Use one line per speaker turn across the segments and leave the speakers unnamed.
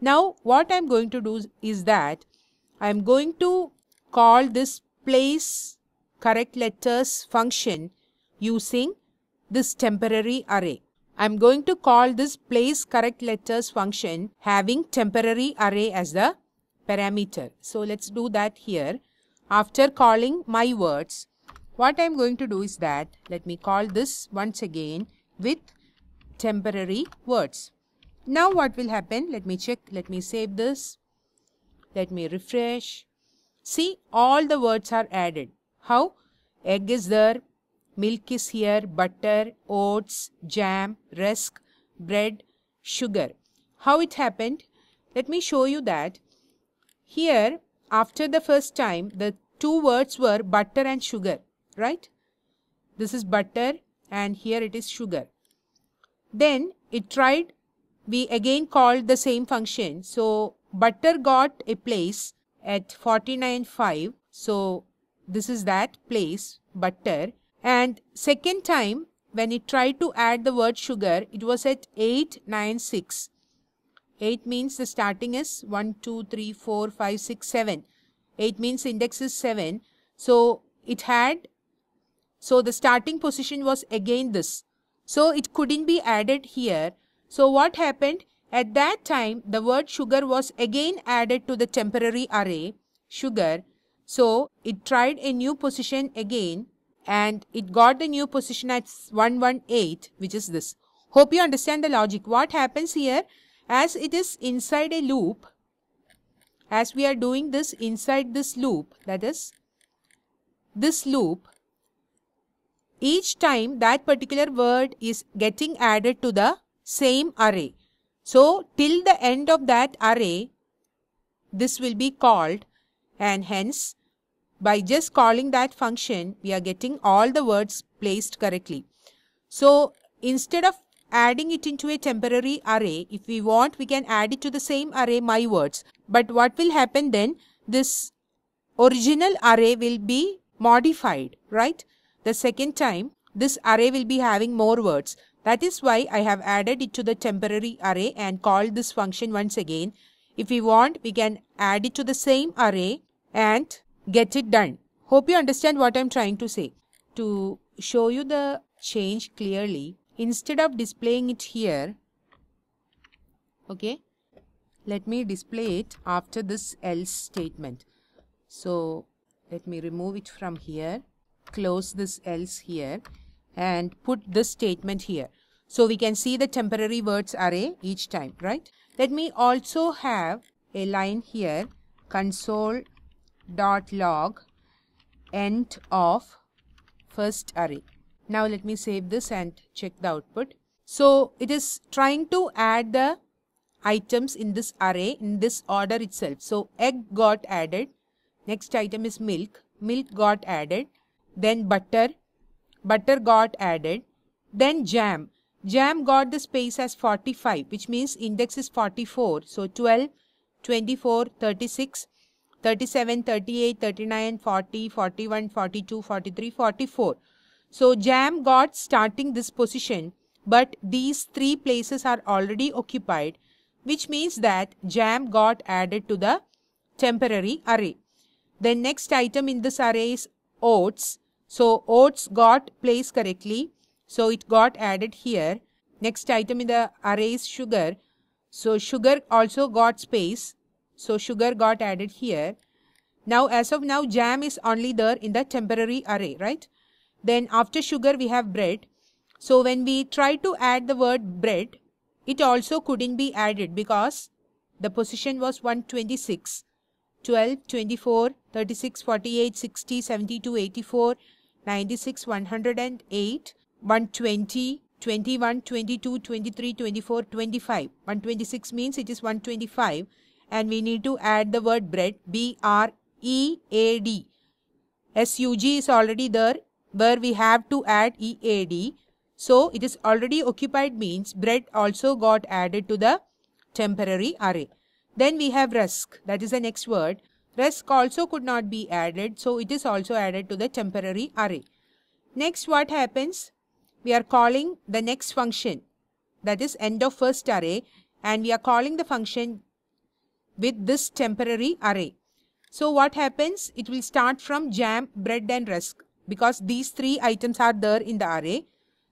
Now what I'm going to do is that I'm going to call this place correct letters function using this temporary array. I'm going to call this place correct letters function having temporary array as the parameter. So let's do that here. After calling my words, what I'm going to do is that let me call this once again with temporary words. Now what will happen? Let me check. Let me save this. Let me refresh. See, all the words are added. How? Egg is there, milk is here, butter, oats, jam, rusk, bread, sugar. How it happened? Let me show you that. Here, after the first time, the two words were butter and sugar, right? This is butter and here it is sugar. Then it tried we again called the same function. So butter got a place at 49.5. So this is that place butter. And second time when it tried to add the word sugar, it was at 896. 8 means the starting is 1, 2, 3, 4, 5, 6, 7. 8 means index is 7. So it had, so the starting position was again this. So it couldn't be added here. So what happened? At that time, the word sugar was again added to the temporary array, sugar. So it tried a new position again and it got the new position at 118, which is this. Hope you understand the logic. What happens here? As it is inside a loop, as we are doing this inside this loop, that is, this loop, each time that particular word is getting added to the same array. So, till the end of that array, this will be called and hence by just calling that function, we are getting all the words placed correctly. So, instead of adding it into a temporary array, if we want, we can add it to the same array my words. But what will happen then? This original array will be modified, right? The second time, this array will be having more words. That is why I have added it to the temporary array and called this function once again. If we want, we can add it to the same array and get it done. Hope you understand what I am trying to say. To show you the change clearly, instead of displaying it here, okay, let me display it after this else statement. So, let me remove it from here, close this else here and put this statement here. So we can see the temporary words array each time, right? Let me also have a line here console.log end of first array. Now let me save this and check the output. So it is trying to add the items in this array in this order itself. So egg got added. Next item is milk. Milk got added. Then butter butter got added. Then jam. Jam got the space as 45, which means index is 44. So 12, 24, 36, 37, 38, 39, 40, 41, 42, 43, 44. So jam got starting this position, but these three places are already occupied, which means that jam got added to the temporary array. The next item in this array is oats. So oats got placed correctly. So it got added here. Next item in the array is sugar. So sugar also got space. So sugar got added here. Now as of now jam is only there in the temporary array, right? Then after sugar we have bread. So when we try to add the word bread, it also couldn't be added because the position was 126, 12, 24, 36, 48, 60, 72, 84, 96, 108, 120, 21, 22, 23, 24, 25. 126 means it is 125 and we need to add the word bread B R E A D. is already there where we have to add EAD. So it is already occupied means bread also got added to the temporary array. Then we have rusk that is the next word. Rest also could not be added, so it is also added to the temporary array. Next, what happens? We are calling the next function, that is end of first array, and we are calling the function with this temporary array. So what happens? It will start from jam, bread and rusk because these three items are there in the array.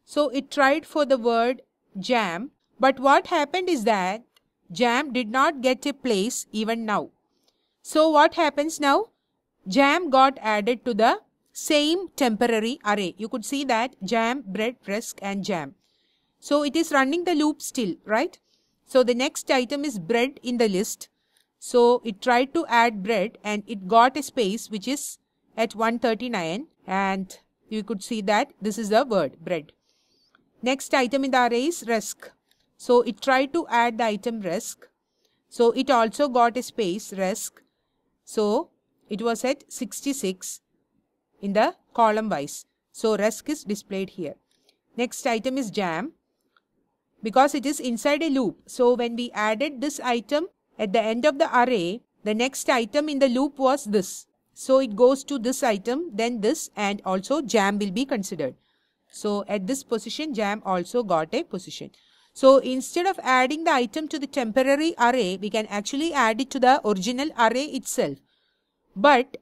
So it tried for the word jam. But what happened is that jam did not get a place even now. So what happens now? Jam got added to the same temporary array. You could see that jam, bread, rusk and jam. So it is running the loop still, right? So the next item is bread in the list. So it tried to add bread and it got a space which is at 139 and you could see that this is the word bread. Next item in the array is rusk. So it tried to add the item rusk. So it also got a space rusk so, it was at 66 in the column wise. So, RESC is displayed here. Next item is JAM because it is inside a loop. So, when we added this item at the end of the array, the next item in the loop was this. So, it goes to this item, then this and also JAM will be considered. So, at this position, JAM also got a position. So instead of adding the item to the temporary array, we can actually add it to the original array itself. But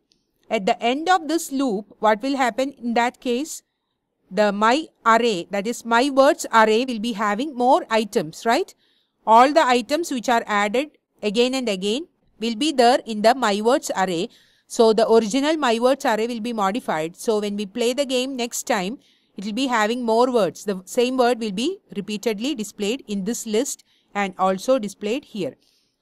at the end of this loop, what will happen in that case? The my array, that is my words array will be having more items, right? All the items which are added again and again will be there in the my words array. So the original my words array will be modified. So when we play the game next time, it will be having more words. The same word will be repeatedly displayed in this list and also displayed here.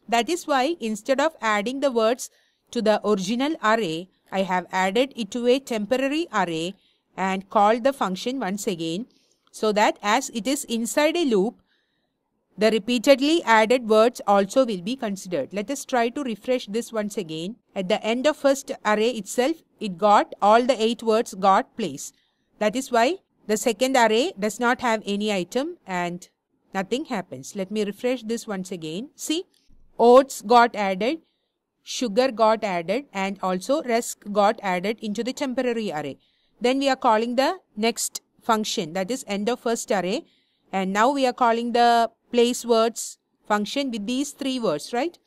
That is why instead of adding the words to the original array, I have added it to a temporary array and called the function once again so that as it is inside a loop, the repeatedly added words also will be considered. Let us try to refresh this once again. At the end of first array itself, it got all the 8 words got place. That is why the second array does not have any item and nothing happens. Let me refresh this once again. See, oats got added, sugar got added and also rusk got added into the temporary array. Then we are calling the next function that is end of first array and now we are calling the place words function with these three words, right?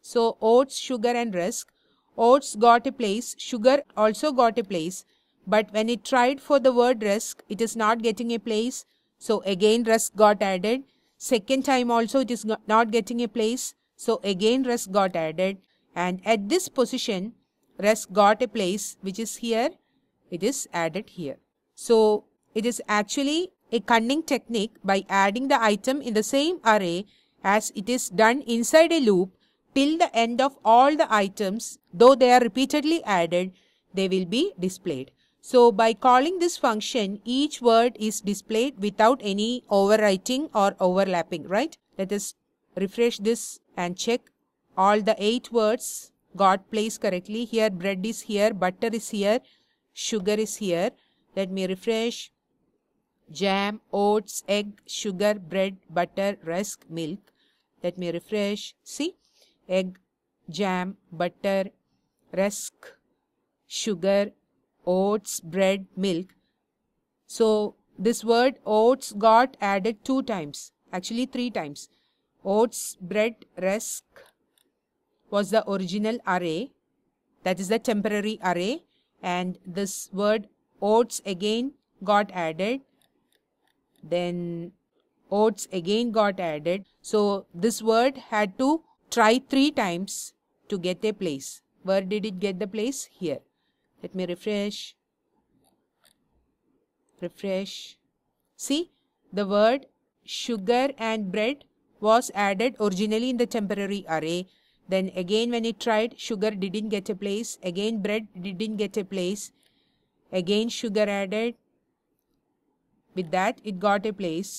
So oats, sugar and rusk. Oats got a place, sugar also got a place but when it tried for the word risk, it is not getting a place. So again risk got added. Second time also it is not getting a place. So again risk got added. And at this position, risk got a place which is here. It is added here. So it is actually a cunning technique by adding the item in the same array as it is done inside a loop till the end of all the items, though they are repeatedly added, they will be displayed. So by calling this function, each word is displayed without any overwriting or overlapping, right? Let us refresh this and check. All the eight words got placed correctly. Here bread is here, butter is here, sugar is here. Let me refresh. Jam, oats, egg, sugar, bread, butter, rusk, milk. Let me refresh. See? Egg, jam, butter, rusk, sugar, oats, bread, milk. So this word oats got added two times, actually three times. Oats, bread, rusk was the original array, that is the temporary array, and this word oats again got added. Then oats again got added. So this word had to try three times to get a place. Where did it get the place? Here let me refresh refresh see the word sugar and bread was added originally in the temporary array then again when it tried sugar didn't get a place again bread didn't get a place again sugar added with that it got a place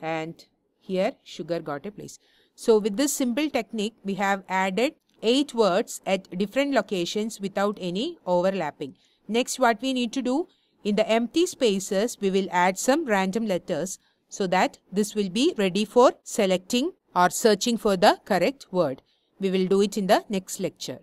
and here sugar got a place so with this simple technique we have added 8 words at different locations without any overlapping. Next what we need to do, in the empty spaces we will add some random letters so that this will be ready for selecting or searching for the correct word. We will do it in the next lecture.